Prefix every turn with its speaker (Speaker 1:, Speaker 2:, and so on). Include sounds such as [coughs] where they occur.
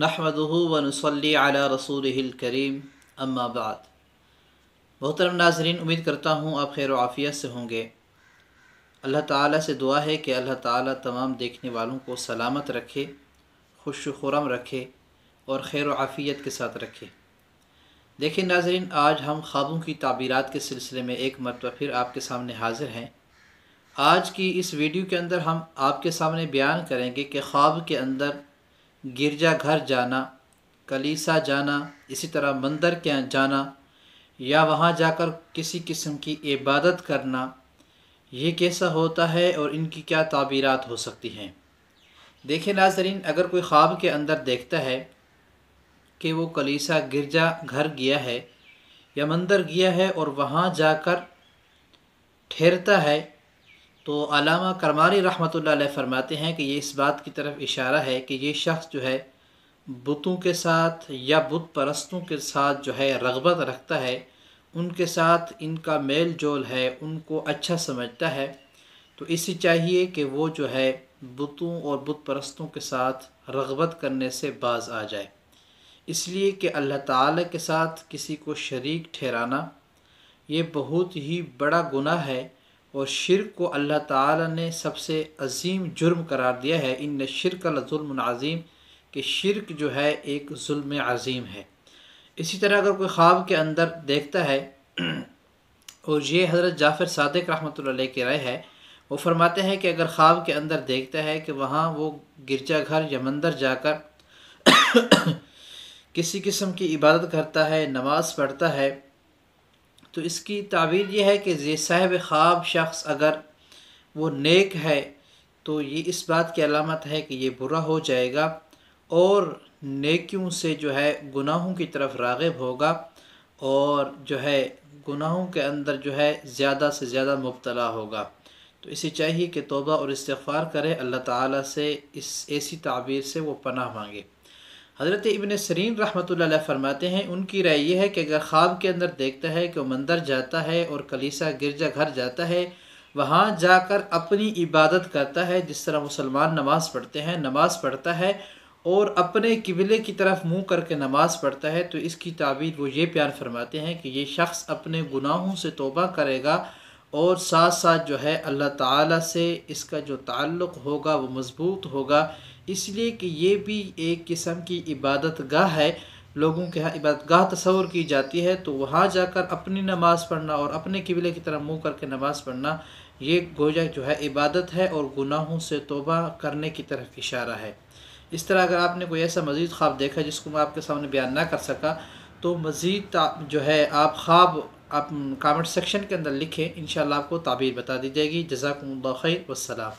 Speaker 1: नहमदहू वनसली आला रसूल करीम अम्माबाद मोहतरम नाजरीन उम्मीद करता हूँ आप खैर आफ़ियत से होंगे अल्लाह ताला से दुआ है कि अल्लाह ताला तमाम देखने वालों को सलामत रखे खुश खुरम रखे और खैर आफ़ियत के साथ रखे देखिए नाजरीन आज हम ख्वाबों की ताबीरत के सिलसिले में एक मरतबा फिर आपके सामने हाजिर हैं आज की इस वीडियो के अंदर हम आपके सामने बयान करेंगे कि ख्वाब के अंदर गिरजा घर जाना कलीसा जाना इसी तरह मंदिर के जाना या वहाँ जाकर किसी किस्म की इबादत करना ये कैसा होता है और इनकी क्या ताबीरत हो सकती हैं देखिए नाजरीन अगर कोई ख्वाब के अंदर देखता है कि वो कलीसा गिरजा घर गया है या मंदिर गया है और वहाँ जाकर ठहरता है तो अलामा करमारी रहमत फरमाते हैं कि ये इस बात की तरफ इशारा है कि ये शख्स जो है बुतों के साथ या बुत परस्तों के साथ जो है रगबत रखता है उनके साथ इनका मेल जोल है उनको अच्छा समझता है तो इसे चाहिए कि वो जो है बुतों और बुत परस्तों के साथ रगबत करने से बाज आ जाए इसलिए कि अल्लाह ताला के साथ किसी को शरीक ठहराना ये बहुत ही बड़ा गुनाह है और शिरक को अल्लाह ताला ने सबसे अजीम जुर्म करार दिया है इन शिरक अज़ुल्मज़ीम कि शिरक जो है एक जुल्म अज़ीम है इसी तरह अगर कोई ख्वाब के अंदर देखता है और ये हज़रत जाफिर सदक रहमत की राय है वो फरमाते हैं कि अगर ख्वाब के अंदर देखता है कि वहाँ वो गिरजाघर या मंदिर जाकर [coughs] किसी किस्म की इबादत करता है नमाज़ पढ़ता है तो इसकी तावील यह है कि जे साहब ख्वाब शख्स अगर वो नेक है तो ये इस बात की अलामत है कि ये बुरा हो जाएगा और नेकियों से जो है गुनाहों की तरफ रागब होगा और जो है गुनाहों के अंदर जो है ज़्यादा से ज़्यादा मुबतला होगा तो इसे चाहिए कि तोबा और इस्तफ़ार करें अल्लाह ताला से इस ऐसी ताबीर से वो पनाह मांगे हज़रत इबन सरीन रहमत फरमाते हैं उनकी राय यह है कि अगर ख्वाब के अंदर देखता है कि वह मंदिर जाता है और कलीसा गिरजा घर जाता है वहाँ जाकर अपनी इबादत करता है जिस तरह मुसलमान नमाज़ पढ़ते हैं नमाज़ पढ़ता है और अपने किबले की तरफ मुंह करके नमाज़ पढ़ता है तो इसकी ताबीर वो ये प्यार फरमाते हैं कि ये शख्स अपने गुनाहों से तोबा करेगा और साथ साथ जो है अल्लाह ताला से इसका जो ताल्लुक़ होगा वो मज़बूत होगा इसलिए कि ये भी एक किस्म की इबादत गाह है लोगों के यहाँ इबादत गाह तस्वर की जाती है तो वहाँ जाकर अपनी नमाज़ पढ़ना और अपने किबले की तरह मुँह करके नमाज़ पढ़ना ये गोजा जो है इबादत है और गुनाहों से तोबा करने की तरफ इशारा है इस तरह अगर आपने कोई ऐसा मज़ीद ख्वाब देखा जिसको मैं आपके सामने बयान ना कर सका तो मज़ीद जो है आप ख्वाब आप कमेंट सेक्शन के अंदर लिखें इन आपको ताबीर बता दी जाएगी जजाकल्ला खैर वसलाम